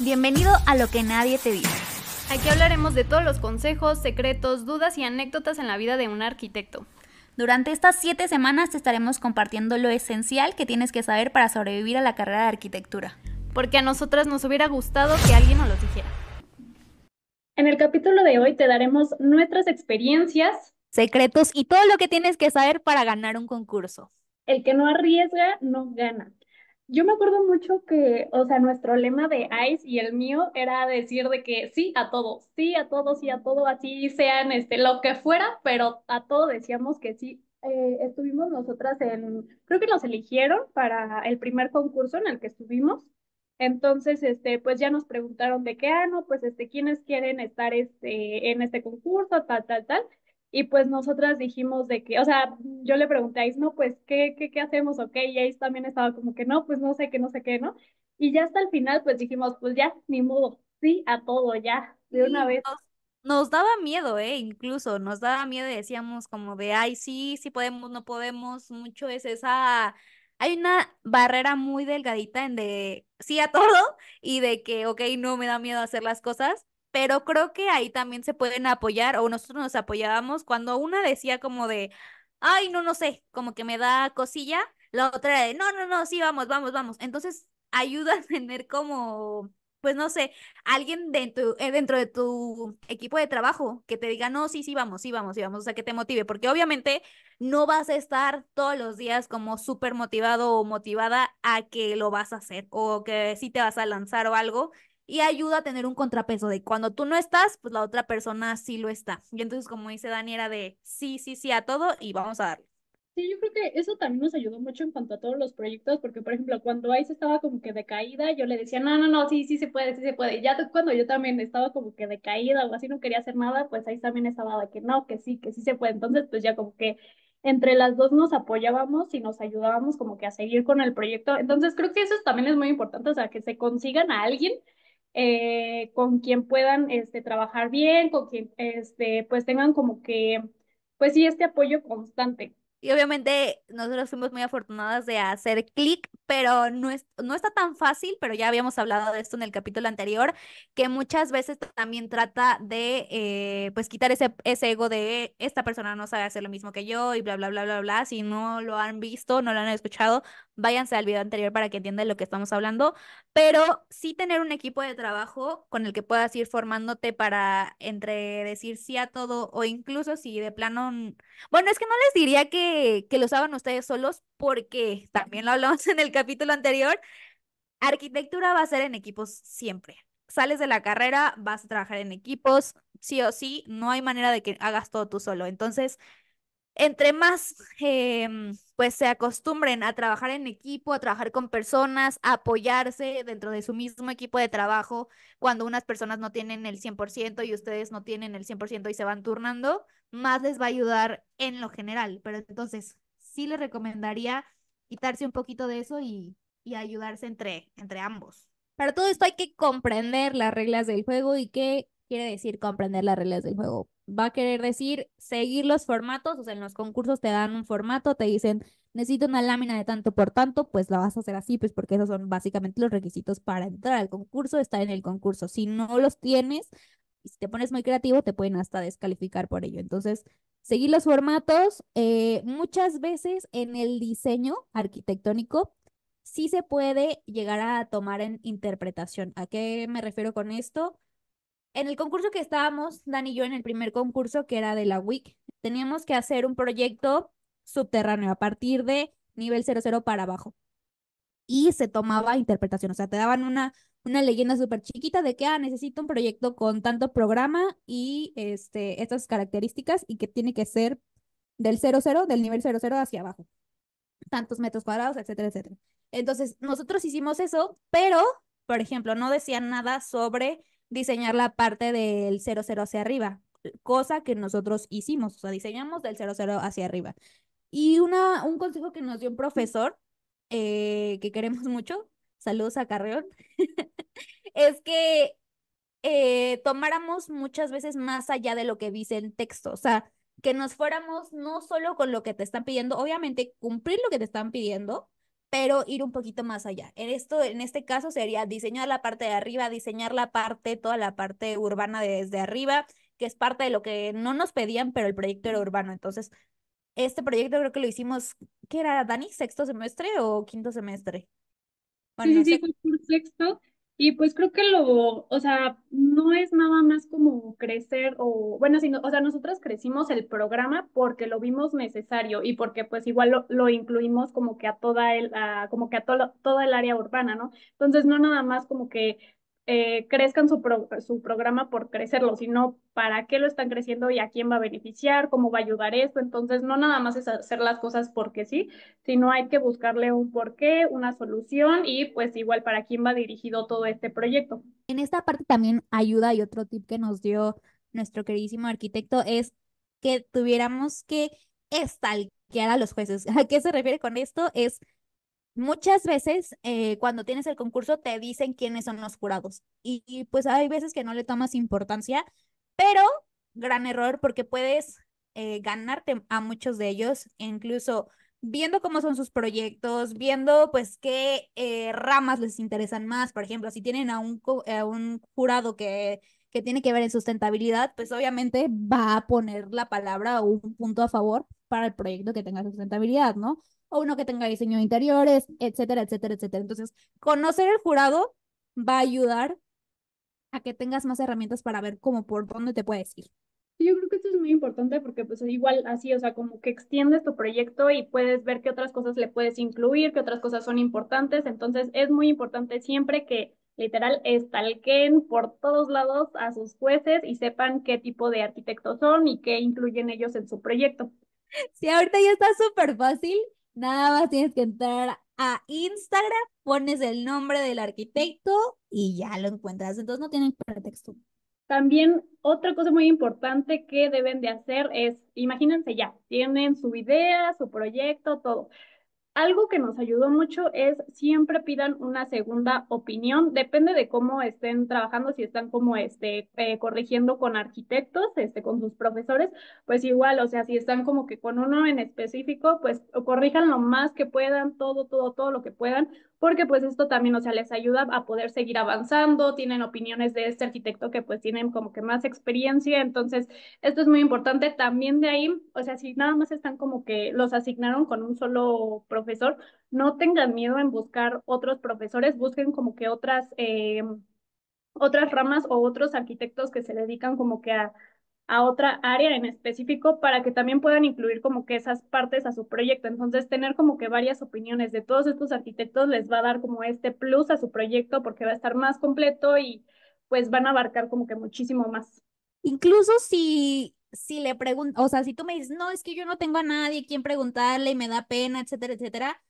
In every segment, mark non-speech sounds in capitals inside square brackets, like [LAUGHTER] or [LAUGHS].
Bienvenido a Lo que nadie te dice. Aquí hablaremos de todos los consejos, secretos, dudas y anécdotas en la vida de un arquitecto. Durante estas siete semanas te estaremos compartiendo lo esencial que tienes que saber para sobrevivir a la carrera de arquitectura. Porque a nosotras nos hubiera gustado que alguien nos lo dijera. En el capítulo de hoy te daremos nuestras experiencias, secretos y todo lo que tienes que saber para ganar un concurso. El que no arriesga, no gana. Yo me acuerdo mucho que, o sea, nuestro lema de ICE y el mío era decir de que sí a todos, sí a todos y a todo, así sean este, lo que fuera, pero a todo decíamos que sí. Eh, estuvimos nosotras en, creo que nos eligieron para el primer concurso en el que estuvimos. Entonces, este, pues ya nos preguntaron de qué, ah, no, pues este, quiénes quieren estar este, en este concurso, tal, tal, tal. Y pues nosotras dijimos de que, o sea, yo le pregunté a no, pues, ¿qué, qué, qué hacemos? Ok, y ahí también estaba como que, no, pues no sé qué, no sé qué, ¿no? Y ya hasta el final, pues dijimos, pues ya, ni modo, sí a todo, ya, de una vez. Nos, nos, daba miedo, ¿eh? Incluso nos daba miedo y decíamos como de, ay, sí, sí podemos, no podemos, mucho es esa... Hay una barrera muy delgadita en de sí a todo y de que, ok, no me da miedo hacer las cosas, pero creo que ahí también se pueden apoyar o nosotros nos apoyábamos cuando una decía como de, ay, no, no sé, como que me da cosilla, la otra de, no, no, no, sí, vamos, vamos, vamos. Entonces ayuda [LAUGHS] a tener como, pues no sé, alguien dentro, eh, dentro de tu equipo de trabajo que te diga, no, sí, sí, vamos, sí, vamos, sí, vamos, o sea, que te motive, porque obviamente no vas a estar todos los días como súper motivado o motivada a que lo vas a hacer o que sí te vas a lanzar o algo y ayuda a tener un contrapeso de cuando tú no estás, pues la otra persona sí lo está. Y entonces, como dice Dani, era de sí, sí, sí a todo y vamos a darle. Sí, yo creo que eso también nos ayudó mucho en cuanto a todos los proyectos, porque por ejemplo, cuando se estaba como que decaída, yo le decía, no, no, no, sí, sí se puede, sí se puede. Y ya cuando yo también estaba como que decaída o así, no quería hacer nada, pues ahí también estaba de que no, que sí, que sí se puede. Entonces, pues ya como que entre las dos nos apoyábamos y nos ayudábamos como que a seguir con el proyecto. Entonces, creo que eso también es muy importante, o sea, que se consigan a alguien eh, con quien puedan este, trabajar bien, con quien este, pues tengan como que, pues sí, este apoyo constante. Y obviamente nosotros fuimos muy afortunadas de hacer clic, pero no, no está tan fácil, pero ya habíamos hablado de esto en el capítulo anterior, que muchas veces también trata de, eh, pues, quitar ese, ese ego de esta persona no sabe hacer lo mismo que yo y bla, bla, bla, bla, bla. Si no lo han visto, no lo han escuchado, váyanse al video anterior para que entiendan lo que estamos hablando, pero sí tener un equipo de trabajo con el que puedas ir formándote para entre decir sí a todo o incluso si de plano, bueno, es que no les diría que, que los hagan ustedes solos porque también lo hablamos [LAUGHS] en el capítulo anterior, arquitectura va a ser en equipos siempre. Sales de la carrera, vas a trabajar en equipos, sí o sí, no hay manera de que hagas todo tú solo. Entonces, entre más em, pues se acostumbren a trabajar en equipo, a trabajar con personas, a apoyarse dentro de su mismo equipo de trabajo, cuando unas personas no tienen el 100% y ustedes no tienen el 100% y se van turnando, más les va a ayudar en lo general. Pero entonces sí les recomendaría quitarse un poquito de eso y, y ayudarse entre, entre ambos. Para todo esto hay que comprender las reglas del juego y qué quiere decir comprender las reglas del juego va a querer decir seguir los formatos, o sea, en los concursos te dan un formato, te dicen, necesito una lámina de tanto por tanto, pues la vas a hacer así, pues porque esos son básicamente los requisitos para entrar al concurso, estar en el concurso. Si no los tienes, si te pones muy creativo, te pueden hasta descalificar por ello. Entonces, seguir los formatos, eh, muchas veces en el diseño arquitectónico, sí se puede llegar a tomar en interpretación. ¿A qué me refiero con esto? En el concurso que estábamos, Dan y yo, en el primer concurso que era de la WIC, teníamos que hacer un proyecto subterráneo a partir de nivel 00 para abajo. Y se tomaba interpretación, o sea, te daban una, una leyenda súper chiquita de que, ah, necesito un proyecto con tanto programa y este, estas características y que tiene que ser del 00, del nivel 00 hacia abajo. Tantos metros cuadrados, etcétera, etcétera. Entonces, nosotros hicimos eso, pero, por ejemplo, no decían nada sobre diseñar la parte del 00 hacia arriba, cosa que nosotros hicimos, o sea, diseñamos del 00 hacia arriba. Y una, un consejo que nos dio un profesor, eh, que queremos mucho, saludos a Carreón, [LAUGHS] es que eh, tomáramos muchas veces más allá de lo que dice el texto, o sea, que nos fuéramos no solo con lo que te están pidiendo, obviamente cumplir lo que te están pidiendo, pero ir un poquito más allá. En, esto, en este caso sería diseñar la parte de arriba, diseñar la parte, toda la parte urbana desde arriba, que es parte de lo que no nos pedían, pero el proyecto era urbano. Entonces, este proyecto creo que lo hicimos, ¿qué era, Dani? ¿Sexto semestre o quinto semestre? sí, sí, por sexto y pues creo que lo, o sea, no es nada más como crecer o, bueno, sino, o sea, nosotros crecimos el programa porque lo vimos necesario y porque pues igual lo, incluimos como que a toda el, como que a toda toda el área urbana, ¿no? Entonces, no nada más como que eh, crezcan su, su programa por crecerlo, sino para qué lo están creciendo y a quién va a beneficiar, cómo va a ayudar esto. Entonces, no nada más es hacer las cosas porque sí, sino hay que buscarle un porqué, una solución y pues igual para quién va dirigido todo este proyecto. En esta parte también ayuda y otro tip que nos dio nuestro queridísimo arquitecto es que tuviéramos que estalquear a los jueces. [LAUGHS] ¿A qué se refiere con esto? Es Muchas veces eh, cuando tienes el concurso te dicen quiénes son los jurados y, pues hay veces que no le tomas importancia, pero gran error porque puedes eh, ganarte a muchos de ellos, e incluso viendo cómo son sus proyectos, viendo pues qué eh, ramas les interesan más. Por ejemplo, si tienen a un, a un jurado que que tiene que ver en sustentabilidad, pues obviamente va a poner la palabra o un punto a favor para el proyecto que tenga sustentabilidad, ¿no? O uno que tenga diseño de interiores, etcétera, etcétera, etcétera. Entonces, conocer el jurado va a ayudar a que tengas más herramientas para ver cómo por dónde te puedes ir. Yo creo que esto es muy importante porque pues igual así, o sea, como que extiendes tu proyecto y puedes ver qué otras cosas le puedes incluir, qué otras cosas son importantes. Entonces es muy importante siempre que literal estalquen por todos lados a sus jueces y sepan qué tipo de arquitectos son y qué incluyen ellos en su proyecto. Si ahorita ya está súper fácil. Nada más tienes que entrar a Instagram, pones el nombre del arquitecto y ya lo encuentras. Entonces no tienen pretexto. También otra cosa muy importante que deben de hacer es, imagínense ya, tienen su idea, su proyecto, todo algo que nos ayudó mucho es siempre pidan una segunda opinión, depende de cómo estén trabajando, si están como este, eh, corrigiendo con arquitectos, este, con sus profesores, pues igual, o sea, si están como que con uno en específico, pues corrijan lo más que puedan, todo, todo, todo lo que puedan, porque pues esto también, o sea, les ayuda a poder seguir avanzando, tienen opiniones de este arquitecto que pues tienen como que más experiencia, entonces esto es muy importante. También de ahí, o sea, si nada más están como que los asignaron con un solo profesor, no tengan miedo en buscar otros profesores, busquen como que otras, eh, otras ramas o otros arquitectos que se dedican como que a a otra área en específico para que también puedan incluir como que esas partes a su proyecto. Entonces, tener como que varias opiniones de todos estos arquitectos les va a dar como este plus a su proyecto porque va a estar más completo y pues van a abarcar como que muchísimo más. Incluso si, si le preguntas, o sea, si tú me dices, no, es que yo no tengo a nadie a quien preguntarle y me da pena, etcétera, etcétera,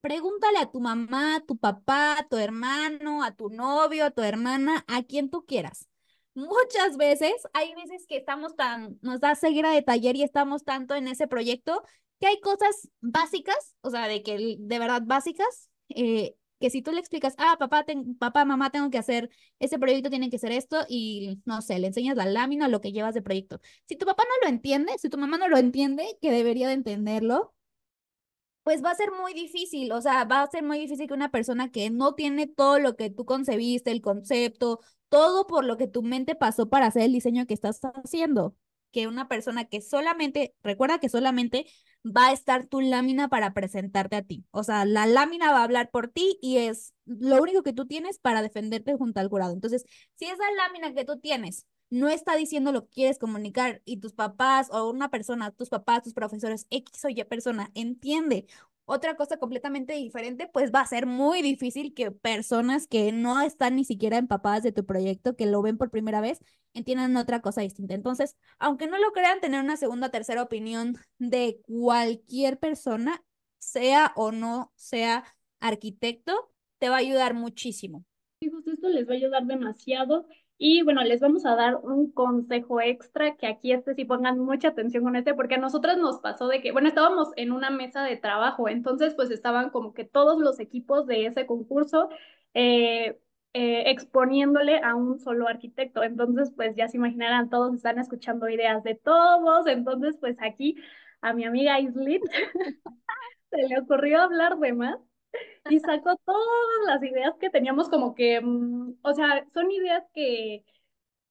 pregúntale a tu mamá, a tu papá, a tu hermano, a tu novio, a tu hermana, a quien tú quieras muchas veces, hay veces que estamos tan, nos da ceguera de taller y estamos tanto en ese proyecto que hay cosas básicas, o sea, de que de verdad básicas, eh, que si tú le explicas, ah, papá, papá, mamá, tengo que hacer, ese proyecto tiene que ser esto, y no sé, le enseñas la lámina o lo que llevas de proyecto. Si tu papá no lo entiende, si tu mamá no lo entiende, que debería de entenderlo, pues va a ser muy difícil, o sea, va a ser muy difícil que una persona que no tiene todo lo que tú concebiste, el concepto, todo por lo que tu mente pasó para hacer el diseño que estás haciendo. Que una persona que solamente, recuerda que solamente va a estar tu lámina para presentarte a ti. O sea, la lámina va a hablar por ti y es lo único que tú tienes para defenderte junto al jurado. Entonces, si esa lámina que tú tienes no está diciendo lo que quieres comunicar y tus papás o una persona, tus papás, tus profesores, X o Y persona, entiende otra cosa completamente diferente, pues va a ser muy difícil que personas que no están ni siquiera empapadas de tu proyecto, que lo ven por primera vez, entiendan otra cosa distinta. Entonces, aunque no lo crean, tener una segunda o tercera opinión de cualquier persona, sea o no sea arquitecto, te va a ayudar muchísimo. justo esto les va a ayudar demasiado y bueno, les vamos a dar un consejo extra, que aquí este sí pongan mucha atención con este, porque a nosotras nos pasó de que, bueno, estábamos en una mesa de trabajo, entonces pues estaban como que todos los equipos de ese concurso eh, eh, exponiéndole a un solo arquitecto. Entonces pues ya se imaginarán, todos están escuchando ideas de todos, entonces pues aquí a mi amiga Islit [LAUGHS] se le ocurrió hablar de más y sacó todas las ideas que teníamos como que, mm, o sea, son ideas que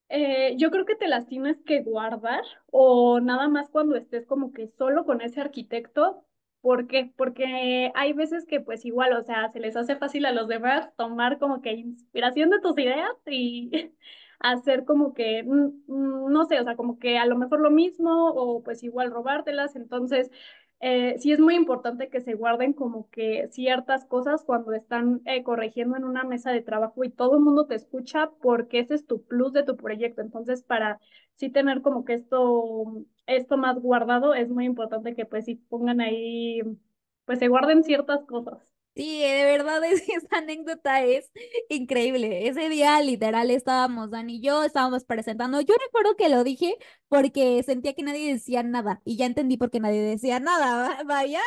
eh, yo creo que te las tienes que guardar o nada más cuando estés como que solo con ese arquitecto. ¿Por Porque hay veces que pues igual, o sea, se les hace fácil a los demás tomar como que inspiración de tus ideas y [LAUGHS] hacer como que, mm, mm, no sé, o sea, como que a lo mejor lo mismo o pues igual robártelas. Entonces, eh, sí es muy importante que se guarden como que ciertas cosas cuando están eh, corrigiendo en una mesa de trabajo y todo el mundo te escucha porque ese es tu plus de tu proyecto. Entonces, para sí tener como que esto, esto más guardado, es muy importante que pues sí pongan ahí, pues se guarden ciertas cosas. Sí, de verdad [LAUGHS] esa anécdota es increíble. Ese día literal estábamos Dani y yo, estábamos presentando. Yo recuerdo que lo dije porque sentía que nadie decía nada y ya entendí por qué nadie decía nada, [LAUGHS] vaya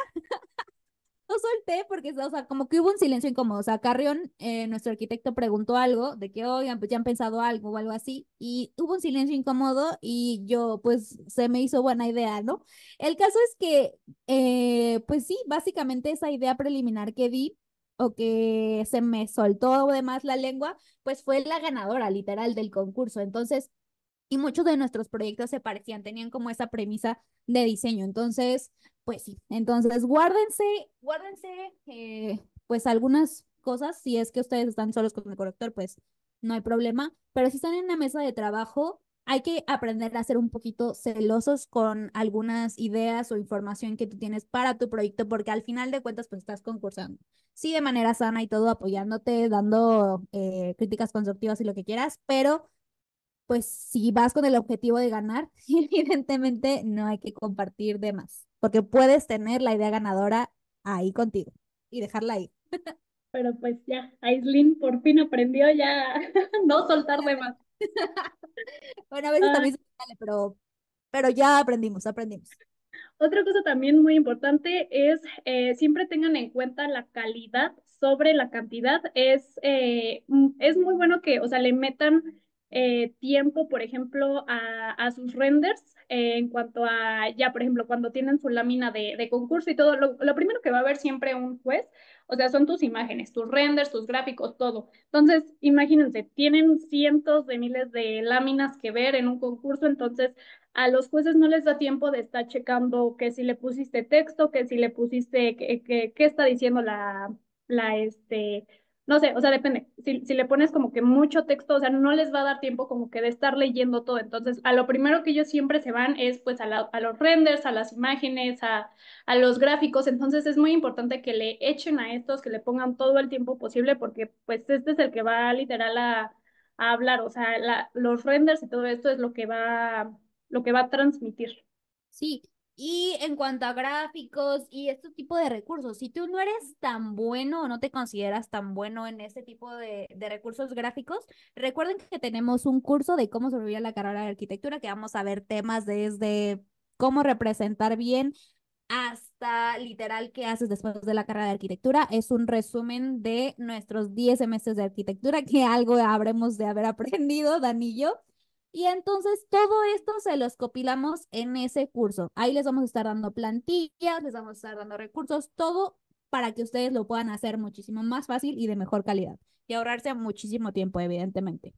solté porque, o sea, como que hubo un silencio incómodo. O sea, Carrión, eh, nuestro arquitecto, preguntó algo de que, oigan, pues ya han pensado algo o algo así. Y hubo un silencio incómodo y yo, pues, se me hizo buena idea, ¿no? El caso es que, eh, pues sí, básicamente esa idea preliminar que di o que se me soltó además la lengua, pues fue la ganadora literal del concurso. Entonces, y muchos de nuestros proyectos se parecían, tenían como esa premisa de diseño. Entonces, pues sí, entonces guárdense, guárdense eh, pues algunas cosas, si es que ustedes están solos con el corrector, pues no hay problema, pero si están en una mesa de trabajo, hay que aprender a ser un poquito celosos con algunas ideas o información que tú tienes para tu proyecto, porque al final de cuentas, pues estás concursando. Sí, de manera sana y todo, apoyándote, dando eh, críticas constructivas y lo que quieras, pero pues si vas con el objetivo de ganar, [LAUGHS] evidentemente no hay que compartir de más, porque puedes tener la idea ganadora ahí contigo y dejarla ahí. Pero pues ya, Aislin por fin aprendió ya [LAUGHS] no soltar de más. [LAUGHS] bueno, a veces ah. también pero, pero ya aprendimos, aprendimos. Otra cosa también muy importante es eh, siempre tengan en cuenta la calidad sobre la cantidad. Es, eh, mm, es muy bueno que, o sea, le metan eh, tiempo, por ejemplo, a, sus renders eh, en cuanto a, ya, por ejemplo, cuando tienen su lámina de, concurso y todo, lo, primero que va a ver siempre un juez, o sea, son tus imágenes, tus renders, tus gráficos, todo. Entonces, imagínense, tienen cientos de miles de láminas que ver en un concurso, entonces a los jueces no les da tiempo de estar checando que si le pusiste texto, que si le pusiste, qué está diciendo la, la, este, no sé, o sea, depende. Si, si, le pones como que mucho texto, o sea, no les va a dar tiempo como que de estar leyendo todo. Entonces, a lo primero que ellos siempre se van es pues a, los renders, a las imágenes, a, los gráficos. Entonces, es muy importante que le echen a estos, que le pongan todo el tiempo posible, porque pues este es el que va literal a, a hablar. O sea, la, los renders y todo esto es lo que va, lo que va a transmitir. Sí, y en cuanto a gráficos y este tipo de recursos, si tú no eres tan bueno o no te consideras tan bueno en este tipo de, recursos gráficos, recuerden que tenemos un curso de cómo sobrevivir a la carrera de arquitectura, que vamos a ver temas desde cómo representar bien hasta literal qué haces después de la carrera de arquitectura. Es un resumen de nuestros 10 meses de arquitectura, que algo habremos de haber [LAUGHS] aprendido, Danillo. Y entonces todo esto se los copilamos en ese curso. Ahí les vamos a estar dando plantillas, les vamos a estar dando recursos, todo para que ustedes lo puedan hacer muchísimo más fácil y de mejor calidad y ahorrarse muchísimo tiempo, evidentemente.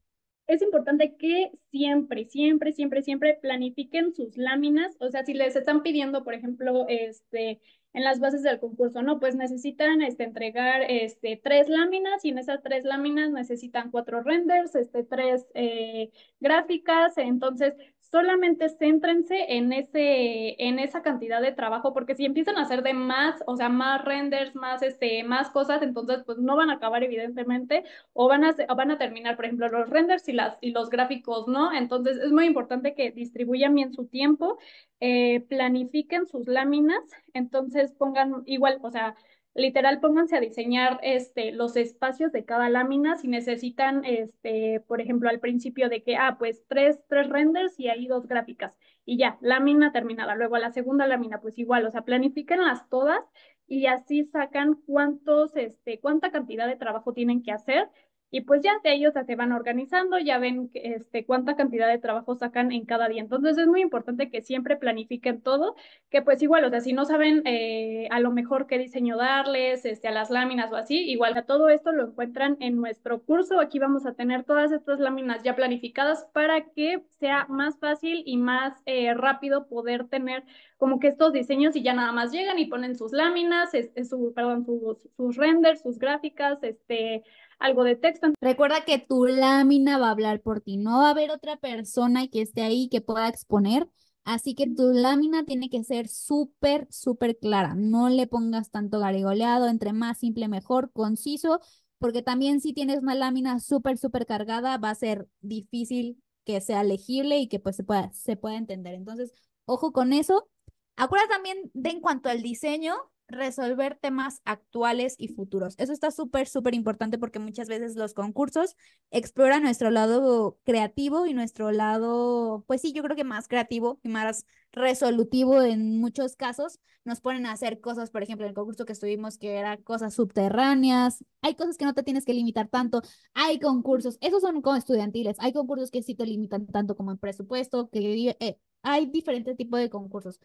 Es importante que siempre, siempre, siempre, siempre planifiquen sus láminas. O sea, si les están pidiendo, por ejemplo, este, en las bases del concurso, no, pues necesitan este, entregar este, tres láminas y en esas tres láminas necesitan cuatro renders, este, tres eh, gráficas, entonces solamente céntrense en, ese, en esa cantidad de trabajo, porque si empiezan a hacer de más, o sea, más renders, más, este, más cosas, entonces pues no van a acabar evidentemente o van a, van a terminar, por ejemplo, los renders y, las, y los gráficos, ¿no? Entonces es muy importante que distribuyan bien su tiempo, eh, planifiquen sus láminas, entonces pongan igual, o sea, literal pónganse a diseñar este, los espacios de cada lámina si necesitan, este, por ejemplo, al principio de que, ah, pues tres, tres renders y ahí dos gráficas y ya, lámina terminada. Luego a la segunda lámina, pues igual, o sea, las todas y así sacan cuántos, este, cuánta cantidad de trabajo tienen que hacer y pues ya de ellos se van organizando, ya ven este, cuánta cantidad de trabajo sacan en cada día. Entonces es muy importante que siempre planifiquen todo, que pues igual, o sea, si no saben eh, a lo mejor qué diseño darles, este, a las láminas o así, igual a todo esto lo encuentran en nuestro curso. Aquí vamos a tener todas estas láminas ya planificadas para que sea más fácil y más eh, rápido poder tener como que estos diseños y ya nada más llegan y ponen sus láminas, su, perdón, sus, sus renders, sus gráficas, este, algo de texto. Recuerda que tu lámina va a hablar por ti, no va a haber otra persona que esté ahí que pueda exponer. Así que tu lámina tiene que ser súper, súper clara. No le pongas tanto garigoleado, entre más simple mejor, conciso, porque también si tienes una lámina súper, súper cargada, va a ser difícil que sea legible y que pues se pueda, se pueda entender. Entonces, ojo con eso. Acuérdate también de en cuanto al diseño, resolver temas actuales y futuros. Eso está súper, súper importante porque muchas veces los concursos exploran nuestro lado creativo y nuestro lado, pues sí, yo creo que más creativo y más resolutivo en muchos casos. Nos ponen a hacer cosas, por ejemplo, en el concurso que estuvimos que era cosas subterráneas. Hay cosas que no te tienes que limitar tanto. Hay concursos, esos son como estudiantiles. Hay concursos que sí te limitan tanto como en presupuesto, que eh, hay diferentes tipos de concursos.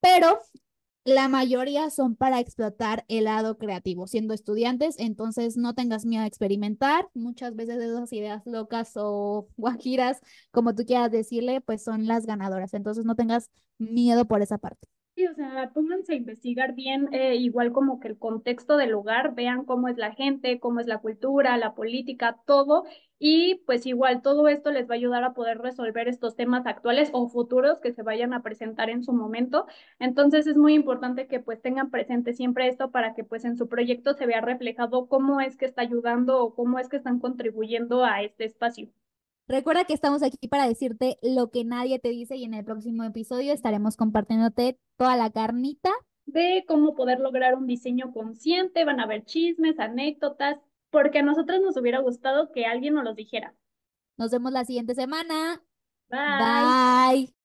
Pero la mayoría son para explotar el lado creativo, siendo estudiantes, entonces no tengas miedo a experimentar. Muchas veces esas ideas locas o [LAUGHS] guajiras, como tú quieras decirle, pues son las ganadoras. Entonces no tengas miedo por esa parte. Sí, o sea, pónganse a investigar bien, eh, igual como que el contexto del lugar, vean cómo es la gente, cómo es la cultura, la política, todo, y pues igual todo esto les va a ayudar a poder resolver estos temas actuales o futuros que se vayan a presentar en su momento. Entonces es muy importante que pues tengan presente siempre esto para que pues en su proyecto se vea reflejado cómo es que está ayudando o cómo es que están contribuyendo a este espacio. Recuerda que estamos aquí para decirte lo que nadie te dice y en el próximo episodio estaremos compartiéndote toda la carnita de cómo poder lograr un diseño consciente. Van a haber chismes, anécdotas, porque a nosotros nos hubiera gustado que alguien nos los dijera. Nos vemos la siguiente semana. Bye.